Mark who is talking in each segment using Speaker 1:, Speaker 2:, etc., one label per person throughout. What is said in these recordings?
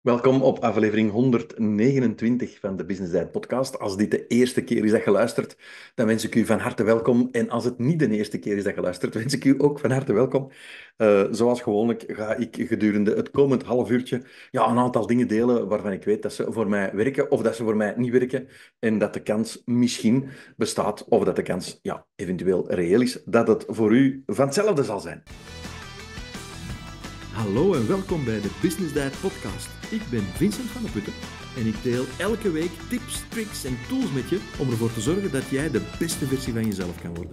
Speaker 1: Welkom op aflevering 129 van de Business Day Podcast. Als dit de eerste keer is dat je luistert, dan wens ik u van harte welkom. En als het niet de eerste keer is dat je luistert, wens ik u ook van harte welkom. Eh, zoals gewoonlijk ga ik gedurende het komend half uurtje ja, een aantal dingen delen waarvan ik weet dat ze voor mij werken of dat ze voor mij niet werken. En dat de kans misschien bestaat, of dat de kans ja, eventueel reëel is, dat het voor u van hetzelfde zal zijn. Hallo en welkom bij de Business Diet Podcast. Ik ben Vincent van der Putten en ik deel elke week tips, tricks en tools met je om ervoor te zorgen dat jij de beste versie van jezelf kan worden.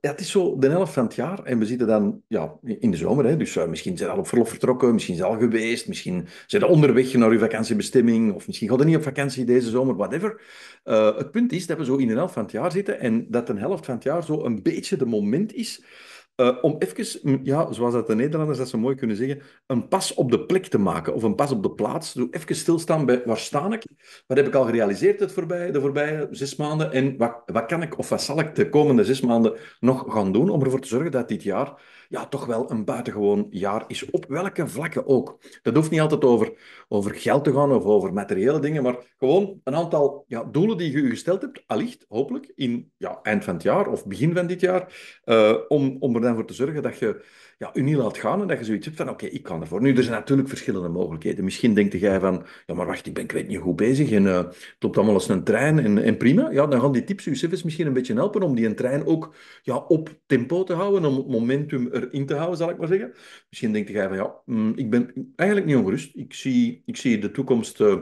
Speaker 1: Ja, het is zo de helft van het jaar en we zitten dan ja, in de zomer. Hè, dus eh, misschien zijn al op verlof vertrokken, misschien zijn al geweest, misschien zijn ze onderweg naar uw vakantiebestemming of misschien gaan er niet op vakantie deze zomer, whatever. Eh, het punt is dat we zo in de helft van het jaar zitten en dat de helft van het jaar zo een beetje de moment is eh, om even, mm, ja, zoals dat de Nederlanders dat zo mooi kunnen zeggen, een pas op de plek te maken of een pas op de plaats. Doe even stilstaan bij waar sta ik, wat heb ik al gerealiseerd het voorbij, de voorbije zes maanden en wat, wat kan ik of wat zal ik de komende zes maanden nog gaan doen om ervoor te zorgen dat dit jaar ja, toch wel een buitengewoon jaar is, op welke vlakken ook. Dat hoeft niet altijd over, over geld te gaan of over materiële dingen, maar gewoon een aantal ja, doelen die je u gesteld hebt, allicht, hopelijk, in ja, eind van het jaar of begin van dit jaar, eh, om, om er dan voor te zorgen dat je ja, niet laat gaan en dat je zoiets hebt van, oké, ik kan ervoor. Nu, er zijn natuurlijk verschillende mogelijkheden. Misschien denkt jij van, ja, maar wacht, ik ben ik weet niet goed bezig en uh, het loopt allemaal als een trein en, en prima. Ja, dan gaan die tips UCF's misschien een beetje helpen om die een trein ook ja, op tempo te houden, om het momentum erin te houden, zal ik maar zeggen. Misschien denkt jij van, ja, mm, ik ben eigenlijk niet ongerust. Ik zie, ik zie de toekomst... Eh,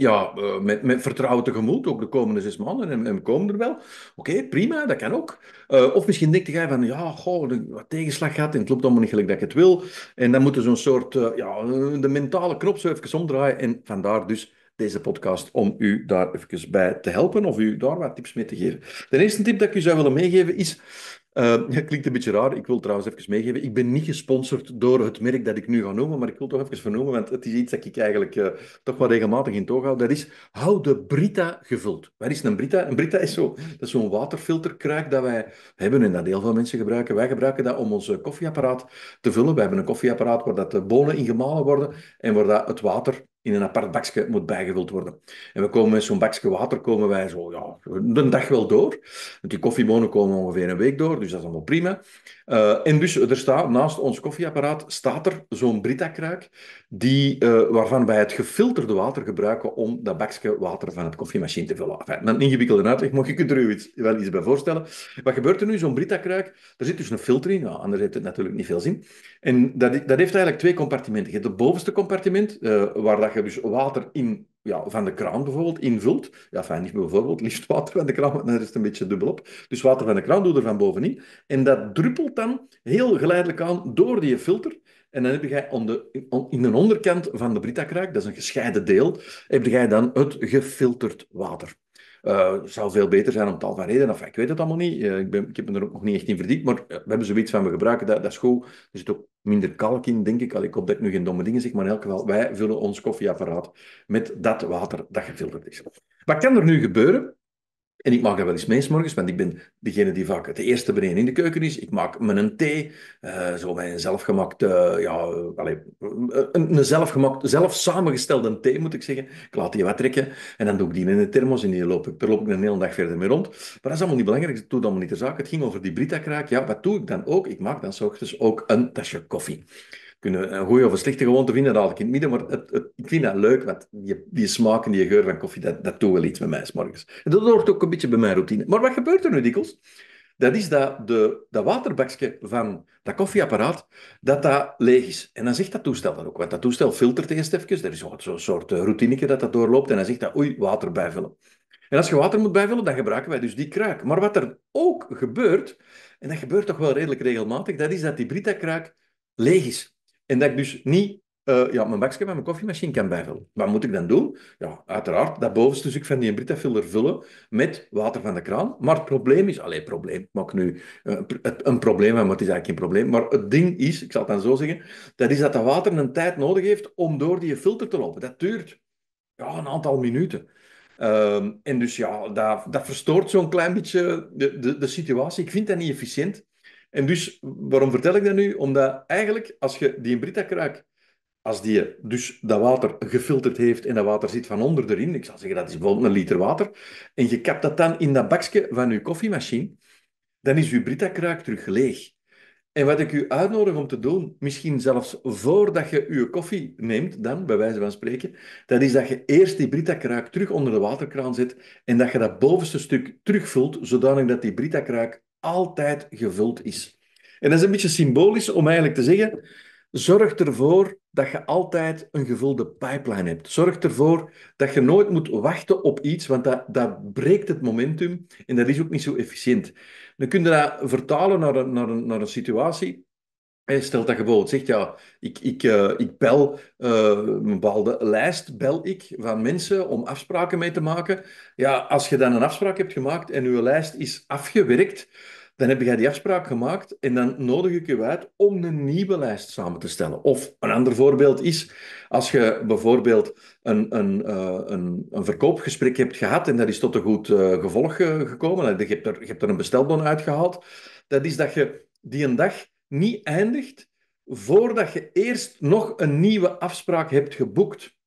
Speaker 1: ja, eh, met, met vertrouwen tegemoet, ook de komende zes maanden, en, en we komen er wel. Oké, prima, dat kan ook. Eh, of misschien denkt jij van, ja, goh, wat tegenslag gaat en het loopt allemaal niet gelijk dat ik het wil. En dan moeten zo'n soort, eh, ja, de mentale knop zo even omdraaien. En vandaar dus deze podcast om u daar even bij te helpen of u daar wat tips mee te geven. De eerste tip dat ik u zou willen meegeven is, uh, klinkt een beetje raar. Ik wil trouwens even meegeven. Ik ben niet gesponsord door het merk dat ik nu ga noemen, maar ik wil toch even vernoemen, want het is iets dat ik eigenlijk eh, toch wel regelmatig in toog hou. Dat is, hou de Brita gevuld. Wat is een Brita? Een Brita is zo'n zo waterfilterkruik dat wij hebben en dat heel veel mensen gebruiken. Wij gebruiken dat om ons eh, koffieapparaat te vullen. We hebben een koffieapparaat waar dat de bonen in gemalen worden en waar dat het water in een apart bakje moet bijgevuld worden. En we komen met zo'n bakje water, komen wij zo ja, een dag wel door. die koffiebonen komen ongeveer een week door, dus dat is allemaal prima. Uh, en dus er staat, naast ons koffieapparaat staat er zo'n Brita-kruik, die, eh, waarvan wij het gefilterde water gebruiken om dat bakje water van het koffiemachine te vullen. Enfin, een ingewikkelde uitleg, maar je kunt er u iets, wel iets bij voorstellen. Wat gebeurt er nu? Zo'n Brita-kruik, daar zit dus een filter in. anders heeft het natuurlijk niet veel zin. En dat, dat heeft eigenlijk twee compartimenten. Je hebt het bovenste compartiment, eh, waar dat je dus water in, ja, van de kraan bijvoorbeeld invult. Ja, fijn, niet bijvoorbeeld, liefst water van de kraan, want dan is het een beetje dubbel op. Dus water van de kraan doe er van bovenin. En dat druppelt dan heel geleidelijk aan door die filter. En dan heb je in de onderkant van de brita dat is een gescheiden deel, heb je dan het gefilterd water. Uh, het zou veel beter zijn om tal van redenen. Enfin, ik weet het allemaal niet. Eh, ik, ben, ik heb me er ook nog niet echt in verdiept. Maar eh, we hebben zoiets van, we gebruiken dat, dat is goed. Er zit ook minder kalk in, denk ik. Al ik hoop dat ik nu geen domme dingen zeg, maar in elk geval, wij vullen ons koffieapparaat met dat water dat gefilterd is. Wat kan er nu gebeuren? En ik maak er wel eens mee morgens, want ik ben degene die vaak het eerste beneden in de keuken is. Ik maak mijn thee, eh, zo mijn een zelfgemaakt, eh, ja, een, een, zelfgemaakt, zelf samengestelde thee moet ik zeggen. Ik laat die wat trekken en dan doe ik die in de thermos en die loop ik, daar loop ik een hele dag verder mee rond. Maar dat is allemaal niet belangrijk, dat doet allemaal niet de zaak. Het ging over die Brita-kraak. Ja, wat doe ik dan ook? Ik maak dan s ochtends ook een tasje koffie kunnen een goede of een slechte gewoonte vinden, dat ik in het midden. Maar ik vind dat leuk, want die, die smaak en die geur van koffie, dat, dat doet wel iets met mij s'morgens. En dat hoort ook een beetje bij mijn routine. Maar wat gebeurt er nu dikwijls? Dat is dat de, dat waterbakje van dat koffieapparaat, dat dat leeg is. En dan zegt dat toestel dan ook. Want dat toestel filtert eerst even. Er is zo'n soort eh, routineke dat dat doorloopt. En dan zegt dat, oei, water bijvullen. En als je water moet bijvullen, dan gebruiken wij dus die kruik. Maar wat er ook gebeurt, en dat gebeurt toch wel redelijk regelmatig, dat is dat die Brita-kruik leeg is. En dat ik dus niet eh, ja, mijn bakje en mijn koffiemachine kan bijvullen. Wat moet ik dan doen? Ja, uiteraard dat bovenste stuk van die Brita-filter vullen met water van de kraan. Maar het probleem is... alleen probleem. nu eh, een probleem maar het is eigenlijk geen probleem. Maar het ding is, ik zal het dan zo zeggen, dat is dat dat water een tijd nodig heeft om door die filter te lopen. Dat duurt ja, een aantal minuten. Ehm, en dus ja, dat, verstoort zo'n klein beetje de, de, de situatie. Ik vind dat niet efficiënt. En dus, waarom vertel ik dat nu? Omdat eigenlijk, als je die Brita-kruik, als die dus dat water gefilterd heeft en dat water zit van onder erin, ik zal zeggen dat is bijvoorbeeld een liter water, en je kapt dat dan in dat bakje van je koffiemachine, dan is je Brita-kruik terug leeg. En wat ik u uitnodig om te doen, misschien zelfs voordat je uw koffie neemt, dan, bij wijze van spreken, dat is dat je eerst die Brita-kruik terug onder de waterkraan zet en dat je dat bovenste stuk terugvult, zodanig dat die Brita-kruik altijd gevuld is. En dat is een beetje symbolisch om eigenlijk te zeggen, zorg ervoor dat je altijd een gevulde pipeline hebt. Zorg ervoor dat je nooit moet wachten op iets, want dat, dat breekt het momentum en dat is ook niet zo efficiënt. Dan kun je dat vertalen naar een, naar een, naar een situatie stelt dat je zegt, ja, ik, ik, eh, ik bel uh, een bepaalde lijst bel ik van mensen om afspraken mee te maken. Ja, als je dan een afspraak hebt gemaakt en je lijst is afgewerkt, dan heb jij die afspraak gemaakt en dan nodig ik je uit om een nieuwe lijst samen te stellen. Of een ander voorbeeld is, als je bijvoorbeeld een, een, eh, een, een verkoopgesprek hebt gehad en dat is tot een goed gevolg gekomen, je hebt, er, je hebt er een bestelbon uitgehaald, dat is dat je die een dag niet eindigt voordat je eerst nog een nieuwe afspraak hebt geboekt.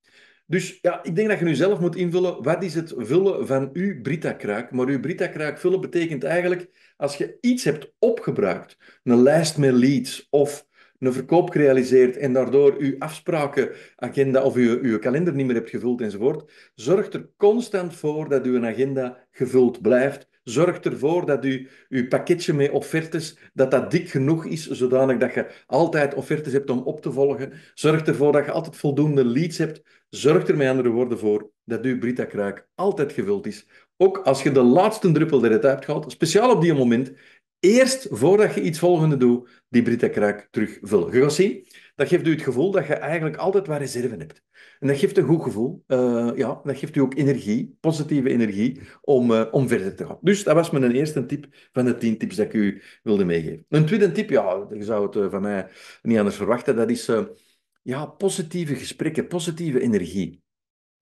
Speaker 1: Dus ja, ik denk dat je nu zelf moet invullen, wat is het vullen van uw Brita-kruik? Maar uw brita Kraak vullen betekent eigenlijk, als je iets hebt opgebruikt, een lijst met leads of een verkoop gerealiseerd en daardoor uw afsprakenagenda of uw, uw kalender niet meer hebt gevuld enzovoort, zorg er constant voor dat uw agenda gevuld blijft, Zorg ervoor dat je uw pakketje met offertes dat dat dik genoeg is, zodanig dat je altijd offertes hebt om op te volgen. Zorg ervoor dat je altijd voldoende leads hebt. Zorg er met andere woorden voor dat je Brita-kruik altijd gevuld is. Ook als je de laatste druppel eruit hebt gehaald, speciaal op die moment eerst voordat je iets volgende doet, die brita terugvullen. Je gaat zien, dat geeft u het gevoel dat je eigenlijk altijd wat reserve hebt. En dat geeft een goed gevoel. Eh, ja, dat geeft u ook energie, positieve energie, om, eh, om verder te gaan. Dus dat was mijn eerste tip van de tien tips dat ik u wilde meegeven. Een tweede tip, ja, je zou het eh, van mij niet anders verwachten, dat is ja, positieve gesprekken, positieve energie.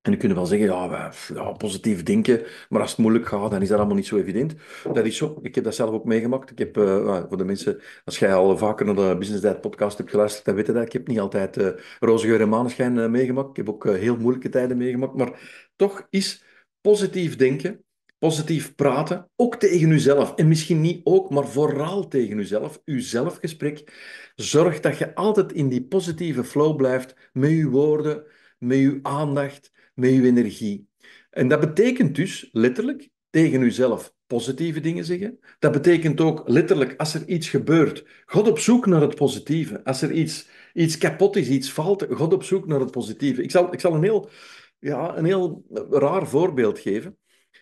Speaker 1: En je kunt wel zeggen, ja, ja, positief denken, maar als het moeilijk gaat, dan is dat allemaal niet zo evident. Dat is zo. Ik heb dat zelf ook meegemaakt. Ik heb, eh, voor de mensen, als jij al vaker naar de Business Diet podcast hebt geluisterd, dan weten dat. Ik heb niet altijd eh, roze geur en maneschijn uh, meegemaakt. Ik heb ook heel moeilijke tijden meegemaakt. Maar toch is positief denken, positief praten, ook tegen uzelf. En misschien niet ook, maar vooral tegen uzelf. Uw zelfgesprek. Zorg dat je altijd in die positieve flow blijft met je woorden, met uw aandacht met uw energie. En dat betekent dus letterlijk tegen uzelf positieve dingen zeggen. Dat betekent ook letterlijk als er iets gebeurt, God op zoek naar het positieve. Als er iets, iets kapot is, iets valt, God op zoek naar het positieve. Ik zal, ik zal een, heel, ja, een heel raar voorbeeld geven.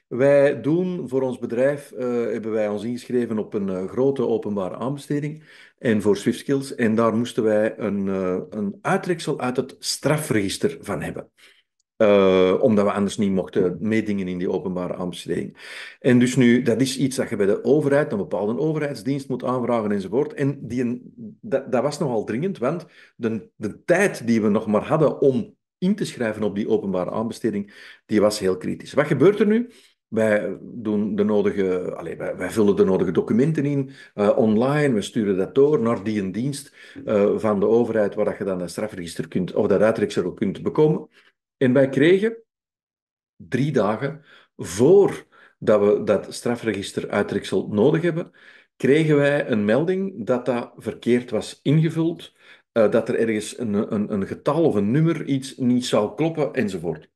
Speaker 1: Wij doen voor ons bedrijf, uh, hebben wij ons ingeschreven op een eh, grote openbare aanbesteding en voor Skills, En daar moesten wij een, eh, een uittreksel uit het strafregister van hebben. Eh, omdat we anders niet mochten meedingen in die openbare aanbesteding. En dus nu, dat is iets dat je bij de overheid, een bepaalde overheidsdienst moet aanvragen enzovoort. En die, dat, dat was nogal dringend, want de, de tijd die we nog maar hadden om in te schrijven op die openbare aanbesteding, die was heel kritisch. Wat gebeurt er nu? Wij, doen de nodige, allez, wij, vullen de nodige documenten in eh, online. We sturen dat door naar die dienst eh, van de overheid waar dat je dan een strafregister kunt, of dat uitreksel kunt bekomen. En wij kregen drie dagen voor dat we dat strafregister strafregisteruitreksel nodig hebben, kregen wij een melding dat dat verkeerd was ingevuld, eh, dat er ergens een, een, een, getal of een nummer iets niet zou kloppen enzovoort.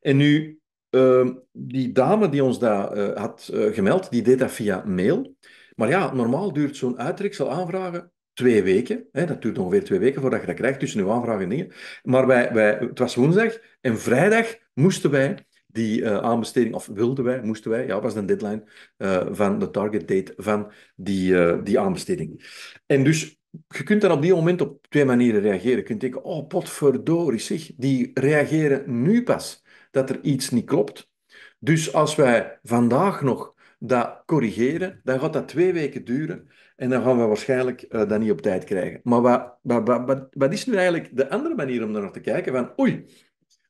Speaker 1: En nu, ehm, die dame die ons dat eh, had eh, gemeld, die deed dat via mail. Maar ja, normaal duurt zo'n uitreksel aanvragen twee weken. Hè, dat duurt ongeveer twee weken voordat je dat krijgt, tussen uw aanvraag en dingen. Maar wij, wij, het was woensdag en vrijdag moesten wij die eh, aanbesteding, of wilden wij, moesten wij, ja, was de deadline eh, van de target date van die, eh, die aanbesteding. En dus je kunt dan op die moment op twee manieren reageren. Je kunt denken, oh potverdorie zeg, die reageren nu pas dat er iets niet klopt. Dus als wij vandaag nog dat corrigeren, dan gaat dat twee weken duren en dan gaan we waarschijnlijk eh, dat niet op tijd krijgen. Maar wat, wat, wat, wat, is nu eigenlijk de andere manier om naar te kijken? Van, oei,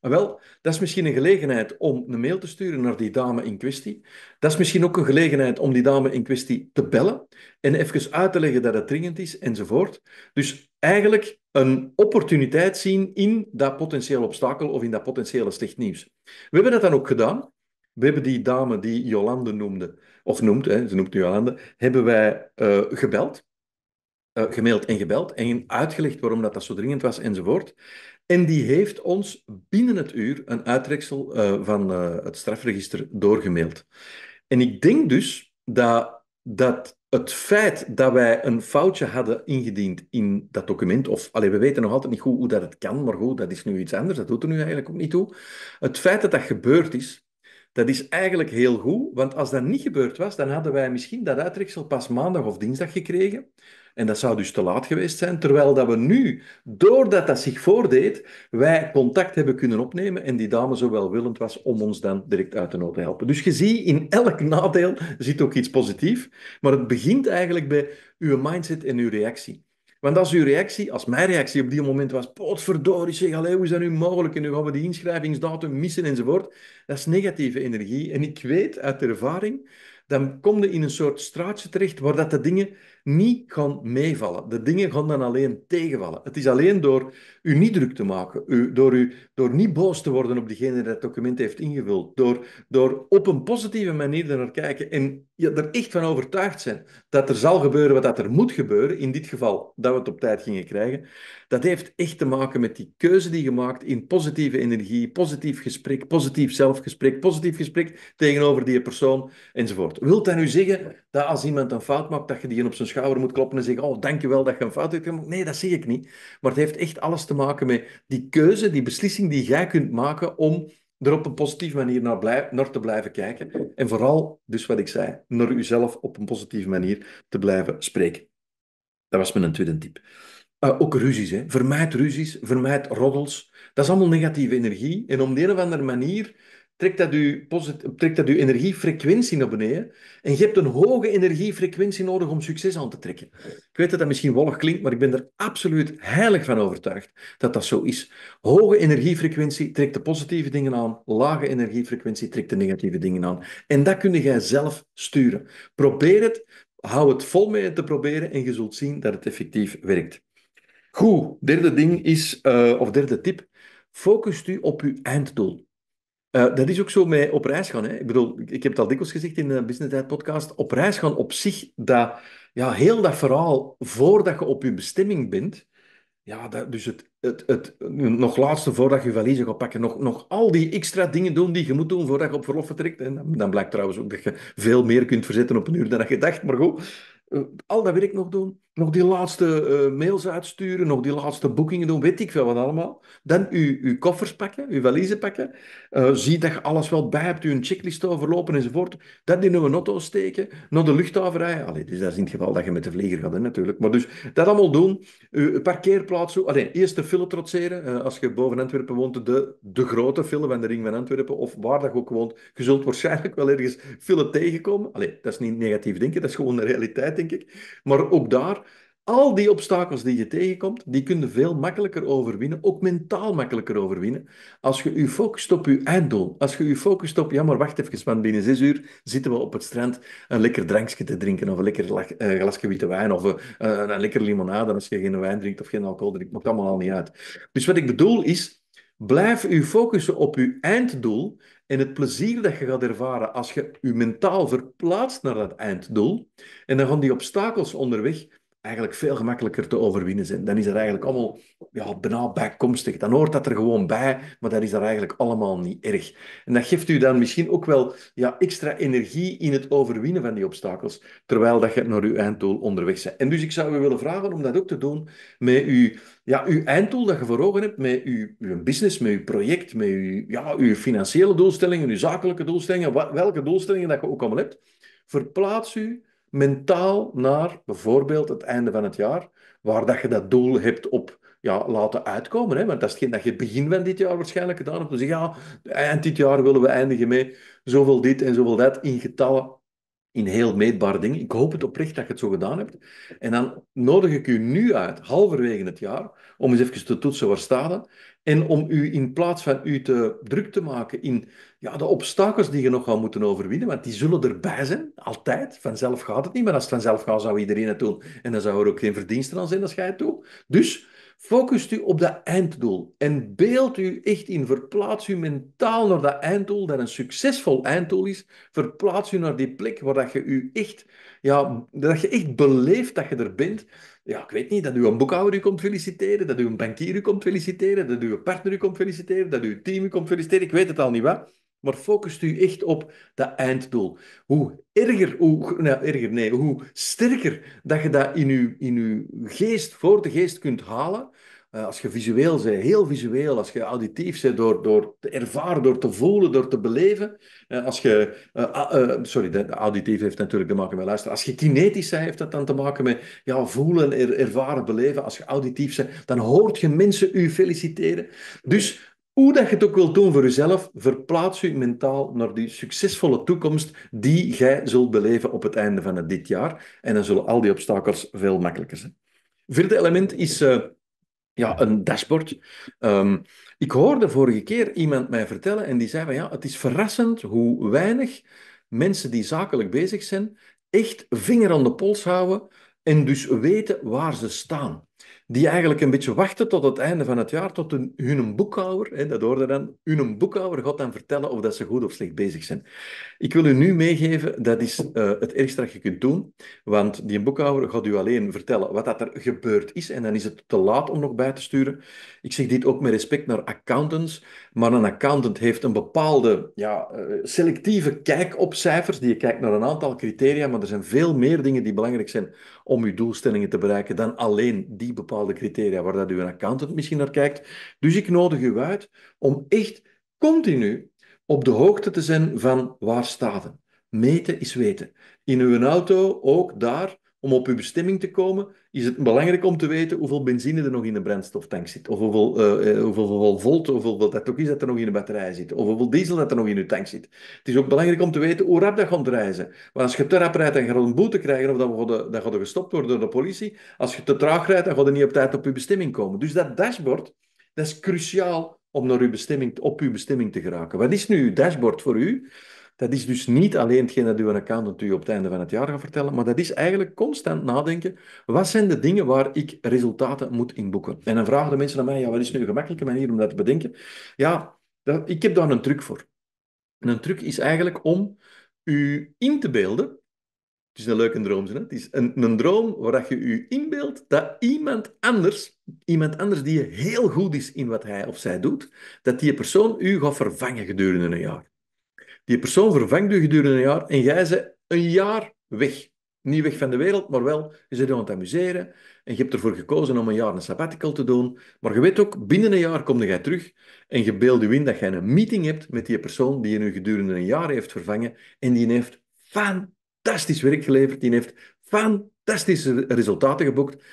Speaker 1: ah, wel, dat is misschien een gelegenheid om een mail te sturen naar die dame in kwestie. Dat is misschien ook een gelegenheid om die dame in kwestie te bellen en even uit te leggen dat het dringend is enzovoort. Dus eigenlijk een opportuniteit zien in dat potentiële obstakel of in dat potentiële slecht nieuws. We hebben dat dan ook gedaan. We hebben die dame die Jolande noemde, of noemt, hè, ze noemt nu de, hebben wij eh, gebeld, uh, gemaild en gebeld en uitgelegd waarom dat, dat zo dringend was enzovoort. En die heeft ons binnen het uur een uittreksel eh, van het strafregister doorgemaild. En ik denk dus dat, dat het feit dat wij een foutje hadden ingediend in dat document, of allee, we weten nog altijd niet goed hoe dat het kan, maar goed, dat is nu iets anders, dat doet er nu eigenlijk ook niet toe. Het feit dat dat gebeurd is, dat is eigenlijk heel goed, want als dat niet gebeurd was, dan hadden wij misschien dat uittreksel pas maandag of dinsdag gekregen. En dat zou dus te laat geweest zijn, terwijl dat we nu, doordat dat zich voordeed, wij contact hebben kunnen opnemen en die dame zo welwillend was om ons dan direct uit de nood te helpen. Dus je ziet, in elk nadeel zit ook iets positiefs, maar het begint eigenlijk bij uw mindset en uw reactie. Want als uw reactie, als mijn reactie op die moment was, potverdorie zeg, allez, hoe is dat nu mogelijk en nu gaan we die inschrijvingsdatum missen enzovoort, dat is negatieve energie. En ik weet uit ervaring, dan kom je in een soort straatje terecht waar dat de dingen niet gaan meevallen. De dingen gaan dan alleen tegenvallen. Het is alleen door u niet druk te maken, u, door, u, door niet boos te worden op degene die het document heeft ingevuld, door, door op een positieve manier naar kijken en er echt van overtuigd zijn dat er zal gebeuren wat dat er moet gebeuren, in dit geval dat we het op tijd gingen krijgen, dat heeft echt te maken met die keuze die je maakt in positieve energie, positief gesprek, positief zelfgesprek, positief gesprek tegenover die persoon enzovoort. Wilt dat nu zeggen als iemand een fout maakt, dat je die op zijn schouder moet kloppen en zeggen, oh, dankjewel dat je een fout hebt gemaakt. Nee, dat zie ik niet. Maar het heeft echt alles te maken met die keuze, die beslissing die jij kunt maken om er op een positieve manier naar, blijf, te blijven kijken. En vooral, dus wat ik zei, naar uzelf op een positieve manier te blijven spreken. Dat was mijn tweede tip. Eh, ook ruzies. Hè. Vermijd ruzies, vermijd roddels. Dat is allemaal negatieve energie. En om de een of andere manier trekt dat, u trekt dat uw energiefrequentie naar beneden. En je hebt een hoge energiefrequentie nodig om succes aan te trekken. Ik weet dat dat misschien wollig klinkt, maar ik ben er absoluut heilig van overtuigd dat dat zo is. Hoge energiefrequentie trekt de positieve dingen aan, lage energiefrequentie trekt de negatieve dingen aan. En dat kun jij zelf sturen. Probeer het, hou het vol mee te proberen en je zult zien dat het effectief werkt. Goed, derde ding is, eh, of derde tip, focust u op uw einddoel. Eh, dat is ook zo met op reis gaan. Hè. Ik bedoel, ik, heb het al dikwijls gezegd in de Business Tijd podcast. Op reis gaan op zich, dat, ja, heel dat verhaal voordat je op je bestemming bent. Ja, dat, dus het, het, het, nog laatste voordat je valiezen gaat pakken. Nog, nog al die extra dingen doen die je moet doen voordat je op verlof vertrekt. En dan, blijkt trouwens ook dat je veel meer kunt verzetten op een uur dan dat je dacht. Maar goed, eh, al dat werk nog doen nog die laatste eh, mails uitsturen, nog die laatste boekingen doen, weet ik veel wat allemaal. Dan uw, uw koffers pakken, uw valiezen pakken. Uh, zie dat je alles wel bij hebt, uw checklist overlopen enzovoort. Dat in een auto steken, naar de luchthaven rijden. dus dat is in het geval dat je met de vlieger gaat, hè, natuurlijk. Maar dus dat allemaal doen. Uw parkeerplaats zoeken. eerst de file trotseren. Eh, als je boven Antwerpen woont, de, de grote file van de Ring van Antwerpen, of waar dat je ook woont, je zult waarschijnlijk wel ergens file tegenkomen. Allee, dat is niet negatief denken, dat is gewoon de realiteit, denk ik. Maar ook daar al die obstakels die je tegenkomt, die kun je veel makkelijker overwinnen, ook mentaal makkelijker overwinnen, als je je focust op je einddoel. Als je je focust op, ja maar wacht even, want binnen zes uur zitten we op het strand een lekker drankje te drinken, of een lekker eh, glasje witte wijn, of eh, een, een, lekker limonade als je geen wijn drinkt of geen alcohol drinkt, maakt allemaal al niet uit. Dus wat ik bedoel is, blijf je focussen op je einddoel en het plezier dat je gaat ervaren als je je mentaal verplaatst naar dat einddoel. En dan gaan die obstakels onderweg eigenlijk veel gemakkelijker te overwinnen zijn. Dan is er eigenlijk allemaal ja, bijna bijkomstig. Dan hoort dat er gewoon bij, maar dat is er eigenlijk allemaal niet erg. En dat geeft u dan misschien ook wel ja, extra energie in het overwinnen van die obstakels, terwijl dat je naar uw einddoel onderweg bent. En dus ik zou u willen vragen om dat ook te doen met uw, ja, uw einddoel dat je voor ogen hebt, met uw, uw business, met uw project, met uw, ja, uw financiële doelstellingen, uw zakelijke doelstellingen, welke doelstellingen dat je ook allemaal hebt. Verplaats u mentaal naar bijvoorbeeld het einde van het jaar, waar dat je dat doel hebt op ja, laten uitkomen. Hè? Want dat is hetgeen dat je begin van dit jaar waarschijnlijk gedaan hebt. Dus ja, eind dit jaar willen we eindigen met zoveel dit en zoveel dat in getallen, in heel meetbare dingen. Ik hoop het oprecht dat je het zo gedaan hebt. En dan nodig ik u nu uit, halverwege het jaar, om eens even te toetsen waar staan En om u in plaats van u te druk te maken in ja, de obstakels die je nog gaat moeten overwinnen, want die zullen erbij zijn, altijd. Vanzelf gaat het niet, maar als het vanzelf gaat, zou iedereen het doen. En dan zou er ook geen verdiensten aan zijn als jij het doet. Dus focust u op dat einddoel en beeld u echt in, verplaats u mentaal naar dat einddoel, dat een succesvol einddoel is. Verplaats u naar die plek waar dat je u echt, ja, dat je echt beleeft dat je er bent. Ja, ik weet niet, dat uw boekhouder u komt feliciteren, dat uw bankier u komt feliciteren, dat uw partner u komt feliciteren, dat uw team u komt feliciteren, ik weet het al niet, wat. Maar focust u echt op dat einddoel. Hoe erger, hoe, nou, erger nee, hoe sterker dat je dat in uw, in uw geest, voor de geest kunt halen. Eh, als je visueel bent, heel visueel, als je auditief bent, door, door te ervaren, door te voelen, door te beleven. Eh, als je, eh, sorry, de, auditief heeft natuurlijk te maken met luisteren. Als je kinetisch bent, heeft dat dan te maken met ja, voelen, ervaren, beleven. Als je auditief bent, dan hoort je mensen u feliciteren. Dus hoe dat je het ook wilt doen voor jezelf, verplaats je mentaal naar die succesvolle toekomst die jij zult beleven op het einde van dit jaar. En dan zullen al die obstakels veel makkelijker zijn. Vierde element is eh, ja, een dashboard. Ehm, ik hoorde vorige keer iemand mij vertellen en die zei van ja, het is verrassend hoe weinig mensen die zakelijk bezig zijn echt vinger aan de pols houden en dus weten waar ze staan die eigenlijk een beetje wachten tot het einde van het jaar, tot hun, hun boekhouder, hè, dat hoorde dan, hun boekhouder gaat dan vertellen of dat ze goed of slecht bezig zijn. Ik wil u nu meegeven, dat is eh, het ergst dat je kunt doen, want die boekhouder gaat u alleen vertellen wat dat er gebeurd is en dan is het te laat om nog bij te sturen. Ik zeg dit ook met respect naar accountants, maar een accountant heeft een bepaalde ja, eh, selectieve kijk op cijfers, die je kijkt naar een aantal criteria, maar er zijn veel meer dingen die belangrijk zijn om uw doelstellingen te bereiken dan alleen die die bepaalde criteria waar dat uw accountant misschien naar kijkt. Dus ik nodig u uit om echt continu op de hoogte te zijn van waar staat Meten is weten. In uw auto ook daar om op uw bestemming te komen, is het belangrijk om te weten hoeveel benzine er nog in de brandstoftank zit. Of hoeveel, eh, eh, hoeveel, hoeveel volt, of hoeveel dat ook is dat er nog in de batterij zit. Of hoeveel diesel dat er nog in uw tank zit. Het is ook belangrijk om te weten hoe rap dat gaat reizen. Want als je te rap rijdt, dan gaat een boete krijgen of dan gaat, dan gestopt worden door de politie. Als je te traag rijdt, dan gaat er niet op tijd op uw bestemming komen. Dus dat dashboard, dat is cruciaal om naar uw bestemming, op uw bestemming te geraken. Wat is nu uw dashboard voor u? Dat is dus niet alleen hetgeen dat uw accountant u op het einde van het jaar gaat vertellen, maar dat is eigenlijk constant nadenken. Wat zijn de dingen waar ik resultaten moet inboeken? En dan vragen de mensen aan mij, ja, wat is nu een gemakkelijke manier om dat te bedenken? Ja, ik heb daar een truc voor. En een truc is eigenlijk om u in te beelden het is een leuke droom, hè? het is een, een droom waar je je inbeeldt dat iemand anders, iemand anders die heel goed is in wat hij of zij doet, dat die persoon u gaat vervangen gedurende een jaar. Die persoon vervangt u gedurende een jaar en jij ze een jaar weg. Niet weg van de wereld, maar wel, je zit aan het amuseren. En je hebt ervoor gekozen om een jaar een sabbatical te doen. Maar je weet ook, binnen een jaar kom je terug. En je beeld je in dat je een meeting hebt met die persoon die je nu gedurende een jaar heeft vervangen. En die heeft fantastisch werk geleverd. Die heeft fantastische resultaten geboekt.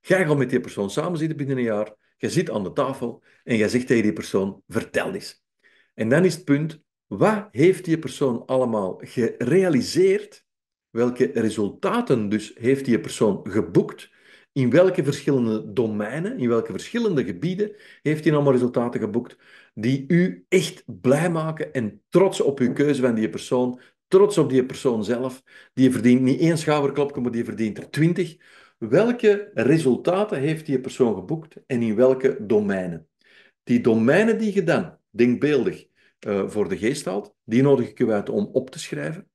Speaker 1: Jij gaat met die persoon samen zitten binnen een jaar. Je zit aan de tafel en jij zegt tegen die persoon, vertel eens. En dan is het punt, wat heeft die persoon allemaal gerealiseerd? Welke resultaten dus heeft die persoon geboekt? In welke verschillende domeinen, in welke verschillende gebieden heeft hij allemaal resultaten geboekt die u echt blij maken en trots op uw keuze van die persoon, trots op die persoon zelf. Die verdient niet één schouderklopje, maar die verdient er twintig. Welke resultaten heeft die persoon geboekt en in welke domeinen? Die domeinen die je dan, denkbeeldig, eh, voor de geest haalt. Die nodig ik u uit om op te schrijven.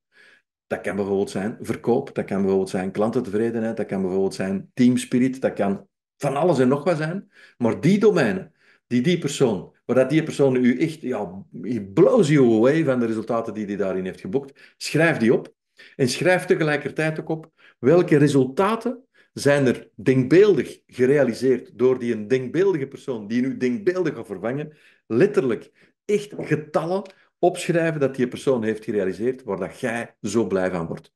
Speaker 1: Dat kan bijvoorbeeld zijn verkoop, dat kan bijvoorbeeld zijn klantentevredenheid, dat kan bijvoorbeeld zijn teamspirit, dat kan van alles en nog wat zijn. Maar die domeinen, die die persoon, waar dat die persoon u echt, ja, blows you away van de resultaten die die daarin heeft geboekt, schrijf die op. En schrijf tegelijkertijd ook op welke resultaten zijn er denkbeeldig gerealiseerd door die een denkbeeldige persoon die nu denkbeeldig gaat vervangen, letterlijk echt getallen opschrijven dat die persoon heeft gerealiseerd, waar dat jij zo blij van wordt.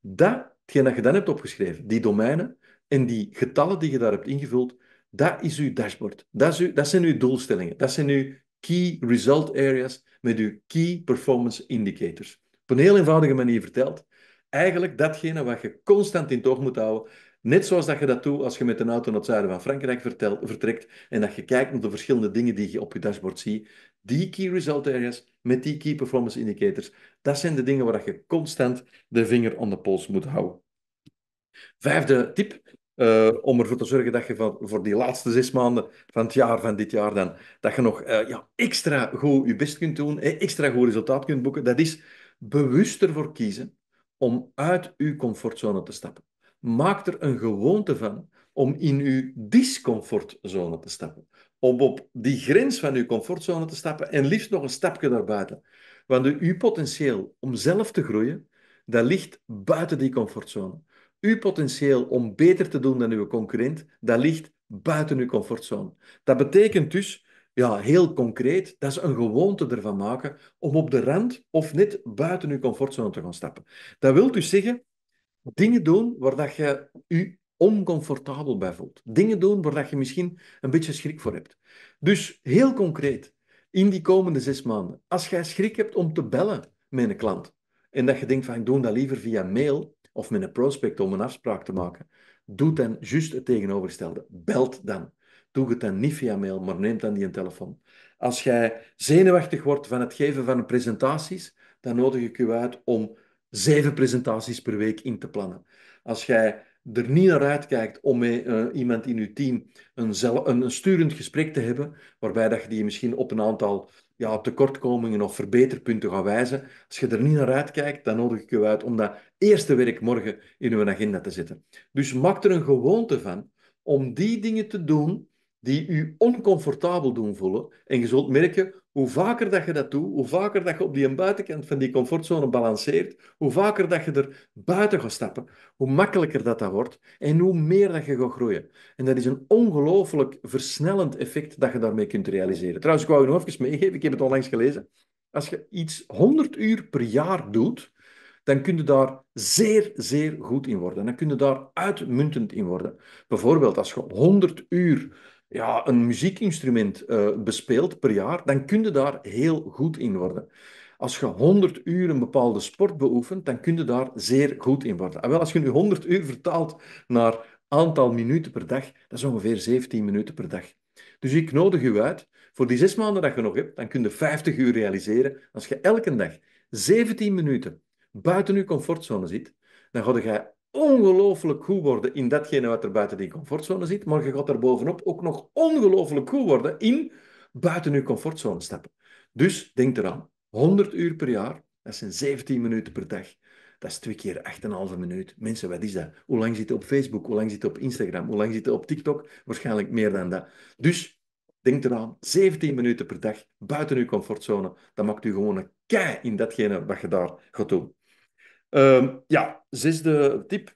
Speaker 1: Dat, hetgeen dat je dan hebt opgeschreven, die domeinen en die getallen die je daar hebt ingevuld, dat is uw dashboard. Dat, is uw, dat zijn uw doelstellingen. Dat zijn uw key result areas met uw key performance indicators. Op een heel eenvoudige manier verteld. Eigenlijk datgene wat je constant in het oog moet houden Net zoals dat je dat doet als je met een auto naar het zuiden van Frankrijk vertrekt en dat je kijkt naar de verschillende dingen die je op je dashboard ziet. Die key result areas met die key performance indicators, dat zijn de dingen waar je constant de vinger aan de pols moet houden. Vijfde tip, eh, om ervoor te zorgen dat je van, voor die laatste zes maanden van het jaar, van dit jaar dan, dat je nog eh, ja, extra goed je best kunt doen, eh, extra goed resultaat kunt boeken, dat is bewust ervoor kiezen om uit je comfortzone te stappen maak er een gewoonte van om in uw discomfortzone te stappen. Om op die grens van uw comfortzone te stappen en liefst nog een stapje daarbuiten. Want uw potentieel om zelf te groeien, dat ligt buiten die comfortzone. Uw potentieel om beter te doen dan uw concurrent, dat ligt buiten uw comfortzone. Dat betekent dus, ja, heel concreet, dat is een gewoonte ervan maken om op de rand of net buiten uw comfortzone te gaan stappen. Dat wil dus zeggen Dingen doen waar dat je je oncomfortabel bij voelt. Dingen doen waar dat je misschien een beetje schrik voor hebt. Dus heel concreet, in die komende zes maanden, als jij schrik hebt om te bellen met een klant en dat je denkt van ik doe dat liever via mail of met een prospect om een afspraak te maken, doe dan juist het tegenovergestelde. Belt dan. Doe het dan niet via mail, maar neem dan die een telefoon. Als jij zenuwachtig wordt van het geven van presentaties, dan nodig ik u uit om zeven presentaties per week in te plannen. Als jij er niet naar uitkijkt om met eh, iemand in je team een, een, sturend gesprek te hebben, waarbij dat je die misschien op een aantal ja, tekortkomingen of verbeterpunten gaat wijzen. Als je er niet naar uitkijkt, dan nodig ik je uit om dat eerste werk morgen in uw agenda te zetten. Dus maak er een gewoonte van om die dingen te doen die u oncomfortabel doen voelen. En je zult merken, hoe vaker dat je dat doet, hoe vaker dat je op die buitenkant van die comfortzone balanceert, hoe vaker dat je er buiten gaat stappen, hoe makkelijker dat, dat wordt en hoe meer dat je gaat groeien. En dat is een ongelooflijk versnellend effect dat je daarmee kunt realiseren. Trouwens, ik wou je nog even meegeven, ik heb het onlangs gelezen. Als je iets 100 uur per jaar doet, dan kun je daar zeer, zeer goed in worden. Dan kun je daar uitmuntend in worden. Bijvoorbeeld als je 100 uur ja, een muziekinstrument eh, bespeelt per jaar, dan kun je daar heel goed in worden. Als je 100 uur een bepaalde sport beoefent, dan kun je daar zeer goed in worden. En wel, als je nu 100 uur vertaalt naar aantal minuten per dag, dat is ongeveer 17 minuten per dag. Dus ik nodig u uit, voor die zes maanden dat je nog hebt, dan kun je 50 uur realiseren. Als je elke dag 17 minuten buiten je comfortzone zit, dan ga je ongelooflijk goed worden in datgene wat er buiten die comfortzone zit, maar je gaat er bovenop ook nog ongelooflijk goed worden in buiten je comfortzone stappen. Dus denk eraan, 100 uur per jaar, dat zijn 17 minuten per dag. Dat is twee keer 8,5 minuut. Mensen, wat is dat? Hoe lang zit je op Facebook? Hoe lang zit je op Instagram? Hoe lang zit je op TikTok? Waarschijnlijk meer dan dat. Dus denk eraan, 17 minuten per dag buiten je comfortzone. Dat maakt u gewoon een kei in datgene wat je daar gaat doen. Ehm, ja, zesde tip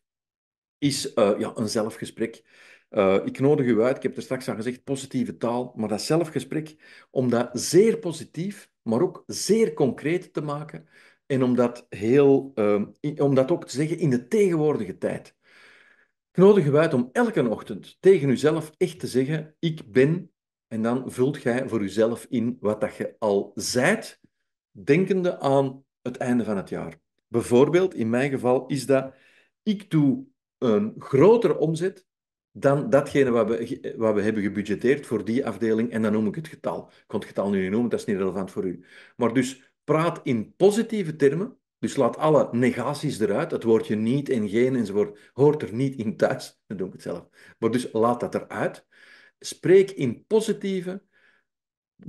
Speaker 1: is eh, ja, een zelfgesprek. Eh, ik nodig u uit, ik heb er straks al gezegd, positieve taal, maar dat zelfgesprek, om dat zeer positief, maar ook zeer concreet te maken en om dat, heel, ehm, om dat ook te zeggen in de tegenwoordige tijd. Ik nodig u uit om elke ochtend tegen uzelf echt te zeggen, ik ben, en dan vult jij voor uzelf in wat dat je al zijt, denkende aan het einde van het jaar. Bijvoorbeeld, in mijn geval is dat ik doe een grotere omzet dan datgene wat we, wat we hebben gebudgeteerd voor die afdeling. En dan noem ik het getal. Ik kon het getal nu niet noemen, dat is niet relevant voor u. Maar dus praat in positieve termen. Dus laat alle negaties eruit. Het woordje niet en geen enzovoort hoort er niet in thuis. Dan doe ik het zelf. Maar dus laat dat eruit. Spreek in positieve,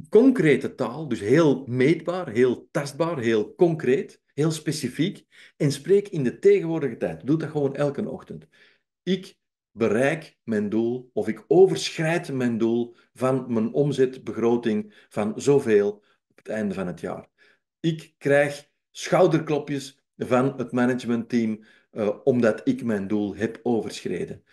Speaker 1: concrete taal. Dus heel meetbaar, heel tastbaar, heel concreet heel specifiek, en spreek in de tegenwoordige tijd. Doe dat gewoon elke ochtend. Ik bereik mijn doel of ik overschrijd mijn doel van mijn omzetbegroting van zoveel op het einde van het jaar. Ik krijg schouderklopjes van het managementteam eh, omdat ik mijn doel heb overschreden.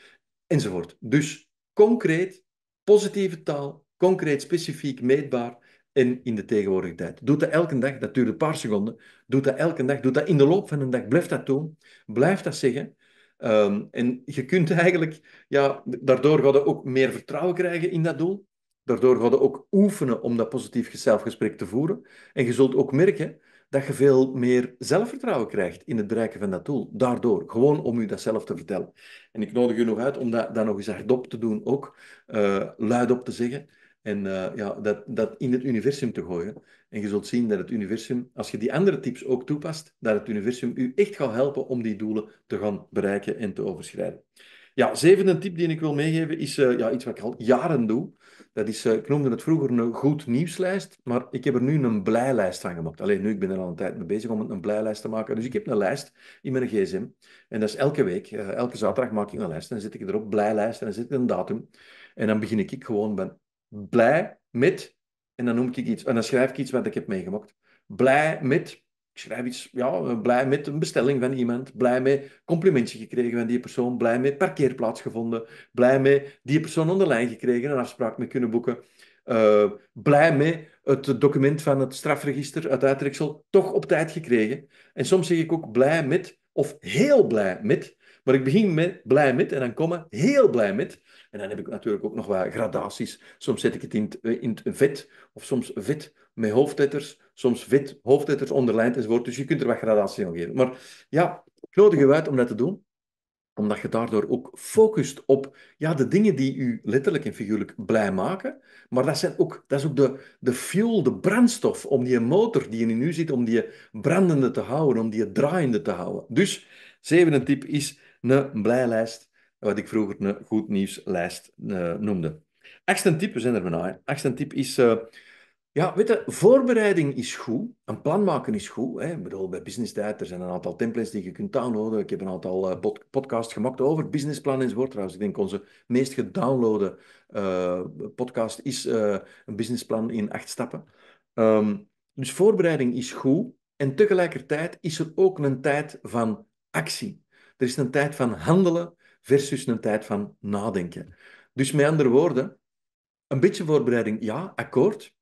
Speaker 1: Enzovoort. Dus concreet, positieve taal, concreet, specifiek, meetbaar en in de tegenwoordige tijd. Doe dat elke dag, dat duurt een paar seconden. Doe dat elke dag, doe dat in de loop van een dag. Blijf dat doen, blijf dat zeggen. Ehm, en je kunt eigenlijk, ja, daardoor ga je ook meer vertrouwen krijgen in dat doel. Daardoor ga je ook oefenen om dat positief zelfgesprek te voeren. En je zult ook merken dat je veel meer zelfvertrouwen krijgt in het bereiken van dat doel. Daardoor, gewoon om u dat zelf te vertellen. En ik nodig u nog uit om dat, nog eens hardop te doen, ook uh, eh, luidop te zeggen. En eh, ja, dat, dat in het universum te gooien. En je zult zien dat het universum, als je die andere tips ook toepast, dat het universum u echt gaat helpen om die doelen te gaan bereiken en te overschrijden. Ja, zevende tip die ik wil meegeven is eh, ja, iets wat ik al jaren doe. Dat is, eh, ik noemde het vroeger een goed nieuwslijst, maar ik heb er nu een blijlijst van gemaakt. Alleen nu, ik ben er al een tijd mee bezig om een blijlijst te maken. Dus ik heb een lijst in mijn gsm. En dat is elke week, elke zaterdag maak ik een lijst. En dan zet ik erop blijlijst en dan zet ik een datum. En dan begin ik gewoon met blij met, en dan noem ik iets, en dan schrijf ik iets wat ik heb meegemaakt. Blij met, ik schrijf iets, ja, blij met een bestelling van iemand, blij met complimentje gekregen van die persoon, blij met parkeerplaats gevonden, blij met die persoon onderlijn gekregen, een afspraak mee kunnen boeken. Eh, blij mee het document van het strafregister uit uitreksel toch op tijd gekregen. En soms zeg ik ook blij met, of heel blij met, maar ik begin met, blij met en dan ik, heel blij met. En dan heb ik natuurlijk ook nog wat gradaties. Soms zet ik het in, het, eh, in vet, of soms vet met hoofdletters, soms vet, hoofdletters onderlijnd enzovoort. Dus je kunt er wat gradaties in geven. Maar ja, ik nodig je uit om dat te doen omdat je daardoor ook focust op ja, de dingen die u letterlijk en figuurlijk blij maken. Maar dat, zijn ook, dat is ook de, de fuel, de brandstof, om die motor die in nu zit, om die brandende te houden, om die draaiende te houden. Dus, zevende tip is, een blijlijst, wat ik vroeger een goed nieuwslijst uh, eh, noemde. Achtste tip, zijn er bijna. Achtste type is, eh, ja, weet je, voorbereiding is goed. Een plan maken is goed. Hè. Ik bedoel, bij Business Tijd, er zijn een aantal templates die je kunt downloaden. Ik heb een aantal eh, podcasts gemaakt over businessplan enzovoort. Trouwens, ik denk onze meest gedownloade podcast is een businessplan in acht stappen. Ehm, dus voorbereiding is goed. En tegelijkertijd is er ook een tijd van actie. Er is een tijd van handelen versus een tijd van nadenken. Dus met andere woorden, een beetje voorbereiding, ja, akkoord.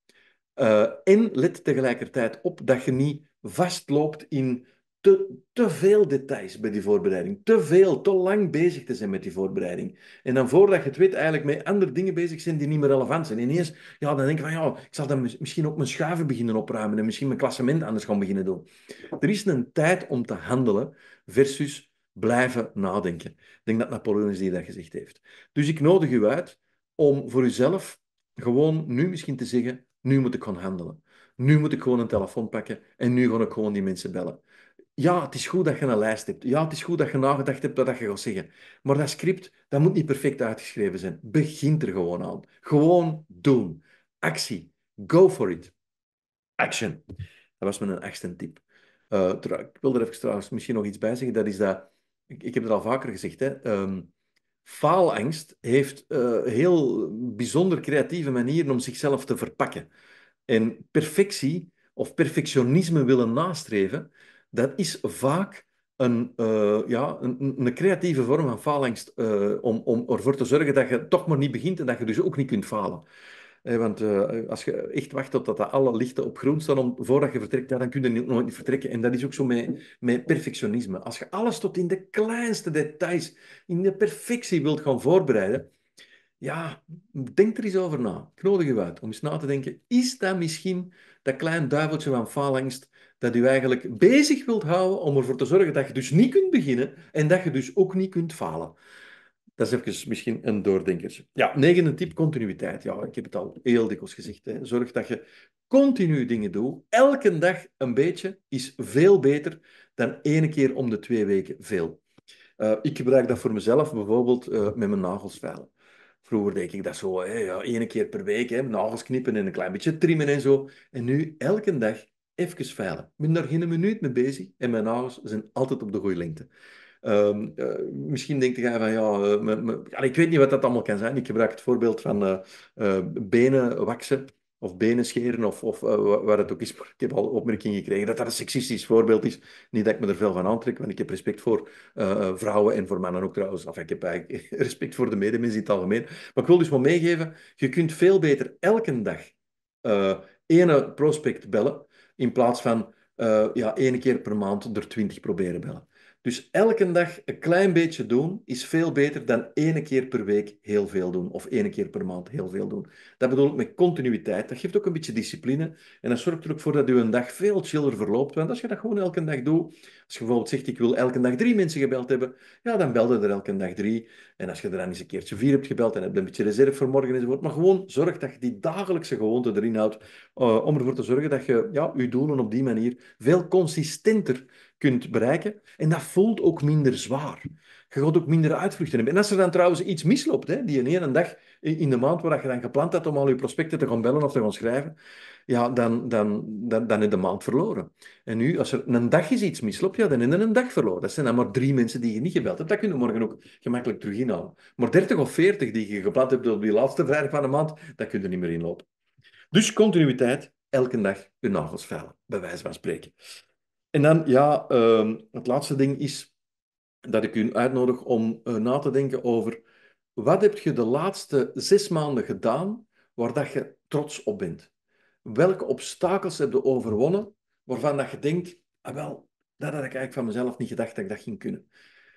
Speaker 1: Eh, en let tegelijkertijd op dat je niet vastloopt in te, te veel details bij die voorbereiding. Te veel, te lang bezig te zijn met die voorbereiding. En dan voordat je het weet, eigenlijk met andere dingen bezig zijn die niet meer relevant zijn. En ineens, ja, dan denk je van, ja, ik zal dan misschien ook mijn schuiven beginnen opruimen en misschien mijn klassement anders gaan beginnen doen. Er is een tijd om te handelen versus blijven nadenken. Ik denk dat Napoleon die dat gezegd heeft. Dus ik nodig u uit om voor uzelf gewoon nu misschien te zeggen, nu moet ik gewoon handelen. Nu moet ik gewoon een telefoon pakken en nu ga ik gewoon die mensen bellen. Ja, het is goed dat je een lijst hebt. Ja, het is goed dat je nagedacht hebt dat je gaat zeggen. Maar dat script, dat moet niet perfect uitgeschreven zijn. Begin er gewoon aan. Gewoon doen. Actie. Go for it. Action. Dat was mijn achtste tip. Eh, ik wil er even trouwens misschien nog iets bij zeggen. Dat is dat ik, heb het al vaker gezegd, hè, ehm, faalangst heeft eh, heel bijzonder creatieve manieren om zichzelf te verpakken. En perfectie of perfectionisme willen nastreven, dat is vaak een, eh, ja, een, een, creatieve vorm van faalangst eh, om, om ervoor te zorgen dat je toch maar niet begint en dat je dus ook niet kunt falen. Eh, want eh, als je echt wacht dat alle lichten op groen staan om, voordat je vertrekt, ja, dan kun je niet, nooit niet vertrekken. En dat is ook zo met, met perfectionisme. Als je alles tot in de kleinste details, in de perfectie wilt gaan voorbereiden, ja, denk er eens over na. Ik nodig uit om eens na te denken, is dat misschien dat klein duiveltje van faalangst dat u eigenlijk bezig wilt houden om ervoor te zorgen dat je dus niet kunt beginnen en dat je dus ook niet kunt falen. Dat is even misschien een doordenkertje. Ja, negende tip, continuïteit. Ja, ik heb het al heel dikwijls gezegd. Hè. Zorg dat je continu dingen doet. Elke dag een beetje is veel beter dan ene keer om de twee weken veel. Eh, ik gebruik dat voor mezelf bijvoorbeeld eh, met mijn nagels veilen. Vroeger deed ik dat zo, hè, ja, ene keer per week, nagels knippen en een klein beetje trimmen en zo. En nu elke dag even veilen. Ik ben daar geen minuut mee bezig en mijn nagels zijn altijd op de goede lengte. Ehm, eh, misschien denkt jij van ja, eh, ik weet niet wat dat allemaal kan zijn. Ik gebruik het voorbeeld van eh, benen waksen of benen scheren of, of waar het ook is. ik heb al opmerkingen gekregen dat dat een seksistisch voorbeeld is. Niet dat ik me er veel van aantrek, want ik heb respect voor vrouwen en voor mannen ook trouwens. Enfin, ik heb eigenlijk respect voor de medemens in het algemeen. Maar ik wil dus wel meegeven, je kunt veel beter elke dag uh, prospect bellen in plaats van ja, één keer per maand er twintig proberen bellen. Dus elke dag een klein beetje doen is veel beter dan ene keer per week heel veel doen of ene keer per maand heel veel doen. Dat bedoel ik met continuïteit. Dat geeft ook een beetje discipline en dat zorgt er ook voor dat je een dag veel chiller verloopt. Want als je dat gewoon elke dag doet, als je bijvoorbeeld zegt ik wil elke dag drie mensen gebeld hebben, ja dan belde er elke dag drie. En als je er dan eens een keertje vier hebt gebeld en heb je een beetje reserve voor morgen enzovoort. Maar gewoon zorg dat je die dagelijkse gewoonte erin houdt eh, om ervoor te zorgen dat je ja, je doelen op die manier veel consistenter kunt bereiken. En dat voelt ook minder zwaar. Je gaat ook minder uitvluchten hebben. En als er dan trouwens iets misloopt, hè, die ene dag in de maand waar je dan gepland had om al je prospecten te gaan bellen of te gaan schrijven, ja, dan, dan, dan, dan heb de maand verloren. En nu, als er een dag iets misloopt, ja, dan is je een dag verloren. Dat zijn dan maar drie mensen die je niet gebeld hebt. Dat kun je morgen ook gemakkelijk terug inhalen. Maar 30 of 40 die je gepland hebt op die laatste vrijdag van de maand, dat kun je niet meer inlopen. Dus continuïteit, elke dag je nagels veilen, bij wijze van spreken. En dan, ja, ehm, het laatste ding is dat ik u uitnodig om eh, na te denken over wat heb je de laatste zes maanden gedaan waar dat je trots op bent? Welke obstakels heb je overwonnen waarvan dat je denkt, ah wel, dat had ik eigenlijk van mezelf niet gedacht dat ik dat ging kunnen.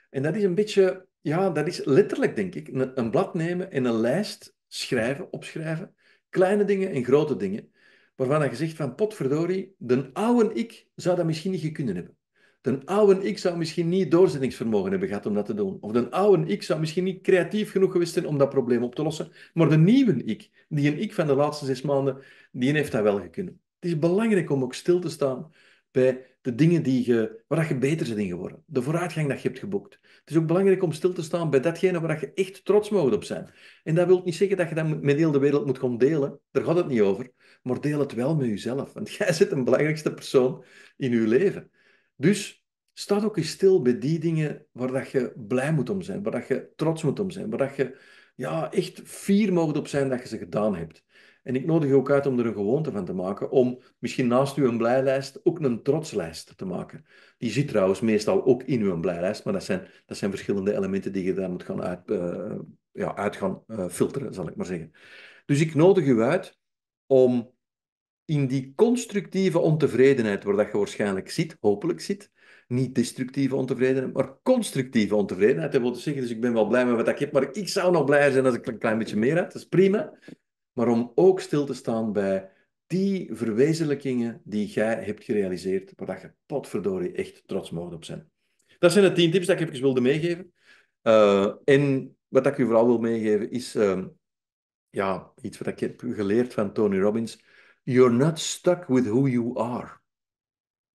Speaker 1: En dat is een beetje, ja, dat is letterlijk denk ik, een, een blad nemen en een lijst schrijven, opschrijven, kleine dingen en grote dingen waarvan je zegt van potverdorie, de oude ik zou dat misschien niet gekund hebben. De oude ik zou misschien niet doorzettingsvermogen hebben gehad om dat te doen. Of de oude ik zou misschien niet creatief genoeg geweest zijn om dat probleem op te lossen. Maar de nieuwe ik, die een ik van de laatste zes maanden, die heeft dat wel gekund. Het is belangrijk om ook stil te staan bij de dingen die je, waar je beter bent in geworden. De vooruitgang dat je hebt geboekt. Het is ook belangrijk om stil te staan bij datgene waar je echt trots mag op zijn. En dat wil niet zeggen dat je dat met heel de wereld moet gaan delen. Daar gaat het niet over maar deel het wel met jezelf. Want jij zit een belangrijkste persoon in je leven. Dus sta ook eens stil bij die dingen waar dat je blij moet om zijn, waar dat je trots moet om zijn, waar dat je ja, echt fier mogen op zijn dat je ze gedaan hebt. En ik nodig je ook uit om er een gewoonte van te maken, om misschien naast uw blijlijst ook een trotslijst te maken. Die zit trouwens meestal ook in uw blijlijst, maar dat zijn, dat zijn verschillende elementen die je daar moet gaan uit, eh, ja, uit gaan eh, filteren, zal ik maar zeggen. Dus ik nodig u uit om in die constructieve ontevredenheid, waar dat je waarschijnlijk ziet, hopelijk zit, niet destructieve ontevredenheid, maar constructieve ontevredenheid. Dat wil dus zeggen, dus ik ben wel blij met wat ik heb, maar ik zou nog blijer zijn als ik een klein beetje meer had. Dat is prima. Maar om ook stil te staan bij die verwezenlijkingen die jij hebt gerealiseerd, waar dat je potverdorie echt trots op op zijn. Dat zijn de tien tips die ik even wilde meegeven. Eh, en wat ik u vooral wil meegeven is ehm, ja, iets wat ik heb geleerd van Tony Robbins You're not stuck with who you are.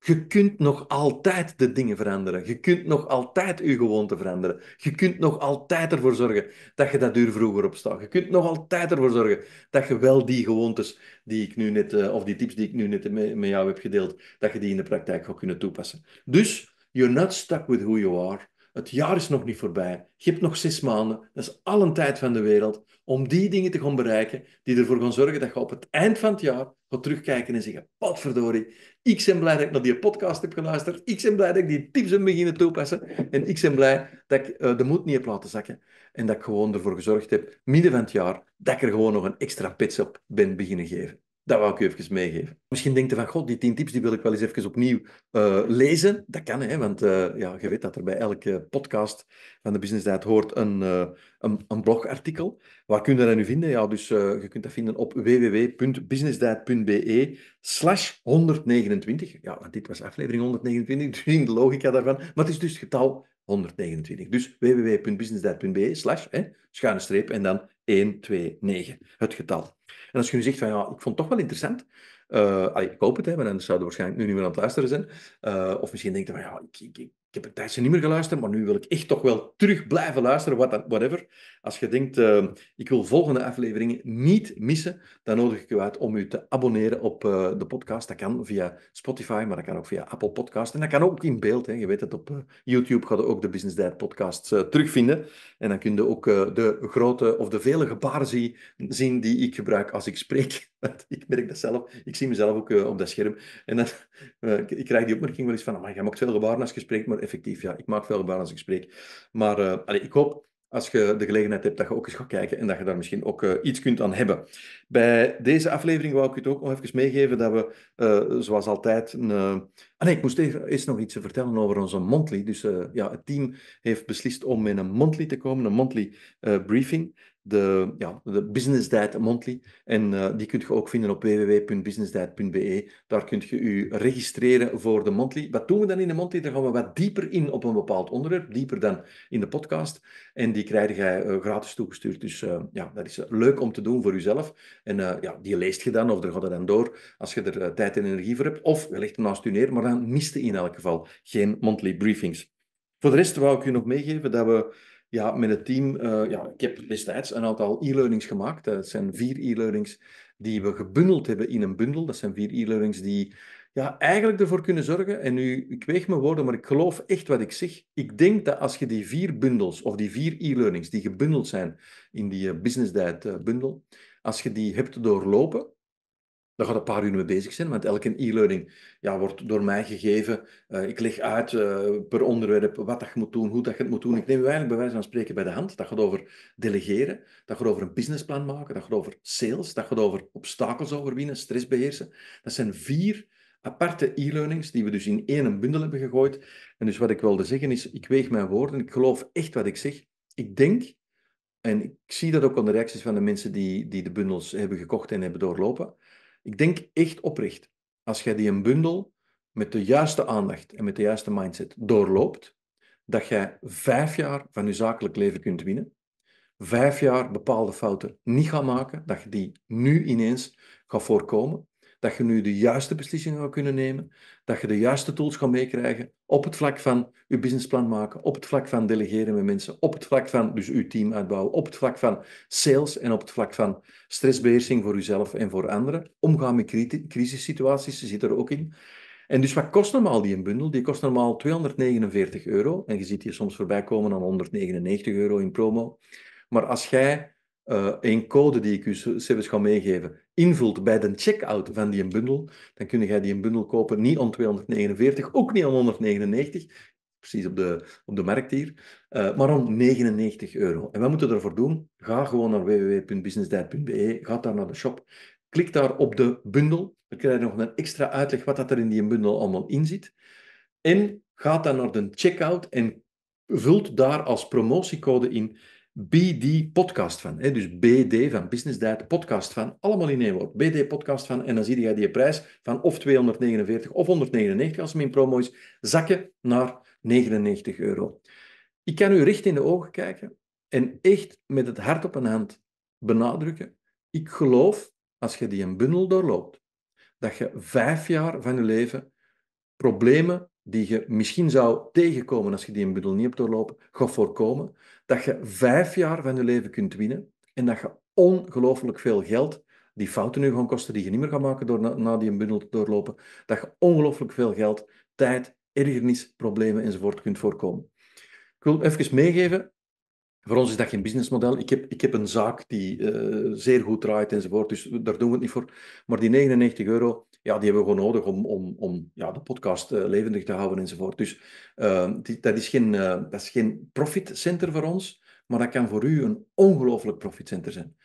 Speaker 1: Je kunt nog altijd de dingen veranderen. Je kunt nog altijd je gewoonte veranderen. Je kunt nog altijd ervoor zorgen dat je dat uur vroeger opstaat. Je kunt nog altijd ervoor zorgen dat je wel die gewoontes die ik nu net, eh, of die tips die ik nu net met jou heb gedeeld, dat je die in de praktijk gaat kunnen toepassen. Dus, you're not stuck with who you are. Het jaar is nog niet voorbij. Je hebt nog zes maanden. Dat is alle tijd van de wereld om die dingen te gaan bereiken die ervoor gaan zorgen dat je op het eind van het jaar gaat terugkijken en zeggen, potverdorie, ik ben blij dat ik naar die podcast heb geluisterd. Ik ben blij dat ik die tips heb beginnen toepassen. En ik ben blij dat ik eh, de moed niet heb laten zakken. En dat ik gewoon ervoor gezorgd heb, midden van het jaar, dat ik er gewoon nog een extra pits op ben beginnen geven. Dat wou ik u even meegeven. Misschien denkt u van, god, die tien tips die wil ik wel eens even opnieuw eh, lezen. Dat kan, hè, want eh, ja, je weet dat er bij elke podcast van de Business Diet hoort eh, een, een, blogartikel. Waar kun je dat nu vinden? Ja, dus je kunt dat vinden op www.businessdiet.be slash 129. Ja, want dit was aflevering 129, dus de logica daarvan. Maar het is dus getal 129. Dus www.businessdiet.be slash schuine streep en dan 129, het getal. En als je nu zegt van ja, ik vond het toch wel interessant. Uh, allee, ik hoop het, hè, en zou zouden waarschijnlijk nu niet meer aan het luisteren zijn. Eh, of misschien denkt je van ja, ik, ik, ik, heb een tijdje niet meer geluisterd, maar nu wil ik echt toch wel terug blijven luisteren, whatever. Als je denkt, ehm, ik wil volgende afleveringen niet missen, dan nodig ik u uit om u te abonneren op eh, de podcast. Dat kan via Spotify, maar dat kan ook via Apple Podcasts En dat kan ook in beeld. Hè. Je weet het, op uh, YouTube gaat ook de Business Diet podcast eh, terugvinden. En dan kun je ook de grote of de vele gebaren zien die ik gebruik als ik spreek. ik merk dat zelf. Ik zie mezelf ook op dat scherm. En dan, ik krijg die opmerking wel eens van, maar jij maakt veel gebaren als je spreekt. Maar effectief, ja, ik maak veel gebaren als ik spreek. Maar allez, ik hoop als je de gelegenheid hebt dat je ook eens gaat kijken en dat je daar misschien ook eh, iets kunt aan hebben. Bij deze aflevering wou ik het ook nog even meegeven dat we, eh, zoals altijd, een, eh, ah nee, ik moest eerst nog iets vertellen over onze monthly. Dus ja, het team heeft beslist om in een monthly te komen, een monthly briefing de, ja, de Business Diet Monthly. En eh, die kunt je ook vinden op www.businessdiet.be. Daar kunt je u registreren voor de monthly. Wat doen we dan in de monthly? Daar gaan we wat dieper in op een bepaald onderwerp, dieper dan in de podcast. En die krijg jij eh, gratis toegestuurd. Dus eh, ja, dat is leuk om te doen voor uzelf. En ja, die leest je dan, of daar gaat het dan door, als je er tijd en energie voor hebt. Of je legt hem naast u neer, maar dan miste in elk geval geen monthly briefings. Voor de rest wou ik u nog meegeven dat we ja, met het team, eh, ja, ik heb destijds een aantal e-learnings gemaakt. Dat eh, zijn vier e-learnings die we gebundeld hebben in een bundel. Dat zijn vier e-learnings die ja, eigenlijk ervoor kunnen zorgen. En nu, ik weeg mijn woorden, maar ik geloof echt wat ik zeg. Ik denk dat als je die vier bundels of die vier e-learnings die gebundeld zijn in die eh, Business Diet bundel, als je die hebt doorlopen, dat gaat een paar uur mee bezig zijn, want elke e-learning ja, wordt door mij gegeven. Eh, ik leg uit eh, per onderwerp wat dat je moet doen, hoe dat je het moet doen. Ik neem u eigenlijk bij wijze van spreken bij de hand. Dat gaat over delegeren, dat gaat over een businessplan maken, dat gaat over sales, dat gaat over obstakels overwinnen, stress beheersen. Dat zijn vier aparte e-learnings die we dus in één bundel hebben gegooid. En dus wat ik wilde zeggen is, ik weeg mijn woorden, ik geloof echt wat ik zeg. Ik denk, en ik zie dat ook aan de reacties van de mensen die, die de bundels hebben gekocht en hebben doorlopen, ik denk echt oprecht, als jij die een bundel met de juiste aandacht en met de juiste mindset doorloopt, dat jij vijf jaar van je zakelijk leven kunt winnen, vijf jaar bepaalde fouten niet gaat maken, dat je die nu ineens gaat voorkomen, dat je nu de juiste beslissingen gaat kunnen nemen, dat je de juiste tools gaat meekrijgen op het vlak van je businessplan maken, op het vlak van delegeren met mensen, op het vlak van dus je team uitbouwen, op het vlak van sales en op het vlak van stressbeheersing voor jezelf en voor anderen. Omgaan met crisissituaties zit er ook in. En dus wat kost normaal die een bundel? Die kost normaal 249 euro. En je ziet die soms voorbij komen aan 199 euro in promo. Maar als jij eh, een code die ik u zelfs ga meegeven invult bij de checkout van die bundel, dan kun jij die bundel kopen niet om 249, ook niet om 199, precies op de, op de markt hier, eh, maar om 99 euro. En wat moeten we ervoor doen? Ga gewoon naar www.businessdiet.be, ga daar naar de shop, klik daar op de bundel, dan krijg je nog een extra uitleg wat dat er in die bundel allemaal in zit. En ga dan naar de checkout en vult daar als promotiecode in BD podcast van. Hè? Dus BD van Business Diet podcast van. Allemaal in één woord. BD podcast van. En dan zie je die prijs van of 249 of 199 als mijn promo is. Zakken naar 99 euro. Ik kan u recht in de ogen kijken en echt met het hart op een hand benadrukken. Ik geloof, als je die een bundel doorloopt, dat je vijf jaar van je leven problemen die je misschien zou tegenkomen als je die in bundel niet hebt doorlopen, gaat voorkomen dat je vijf jaar van je leven kunt winnen en dat je ongelooflijk veel geld, die fouten nu gewoon kosten die je niet meer gaat maken door na, die een bundel te doorlopen, dat je ongelooflijk veel geld, tijd, ergernis, problemen enzovoort kunt voorkomen. Ik wil even meegeven, voor ons is dat geen businessmodel. Ik heb, ik heb een zaak die eh, zeer goed draait enzovoort, dus daar doen we het niet voor. Maar die 99 euro, ja, die hebben we gewoon nodig om, om, om ja, de podcast eh, levendig te houden enzovoort. Dus ehm, dat, is geen, eh, dat is geen profitcenter voor ons, maar dat kan voor u een ongelooflijk profitcenter zijn.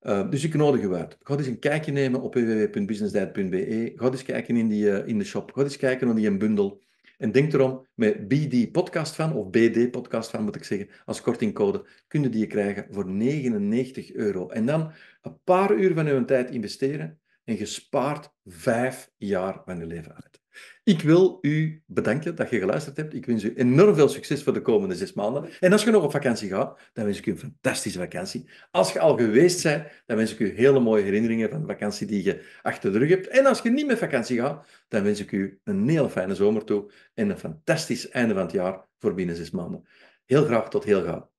Speaker 1: Ehm, dus ik nodig u uit. Ga eens een kijkje nemen op www.businessdiet.be. Ga eens kijken in, die, eh, in de shop. Ga eens kijken naar die bundel. En denk erom, met BD Podcast van, of BD Podcast van moet ik zeggen, als kortingcode, kun je die krijgen voor 99 euro. En dan een paar uur van uw tijd investeren en je spaart vijf jaar van je leven uit. Ik wil u bedanken dat je geluisterd hebt. Ik wens u enorm veel succes voor de komende zes maanden. En als je nog op vakantie gaat, dan wens ik u een fantastische vakantie. Als je al geweest bent, dan wens ik u hele mooie herinneringen van de vakantie die je achter de rug hebt. En als je niet met vakantie gaat, dan wens ik u een heel fijne zomer toe en een fantastisch einde van het jaar voor binnen zes maanden. Heel graag tot heel gauw.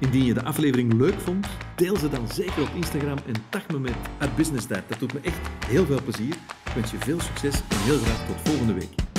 Speaker 1: Indien je de aflevering leuk vond Deel ze dan zeker op Instagram en tag me met At Dat doet me echt heel veel plezier. Ik wens je veel succes en heel graag tot volgende week.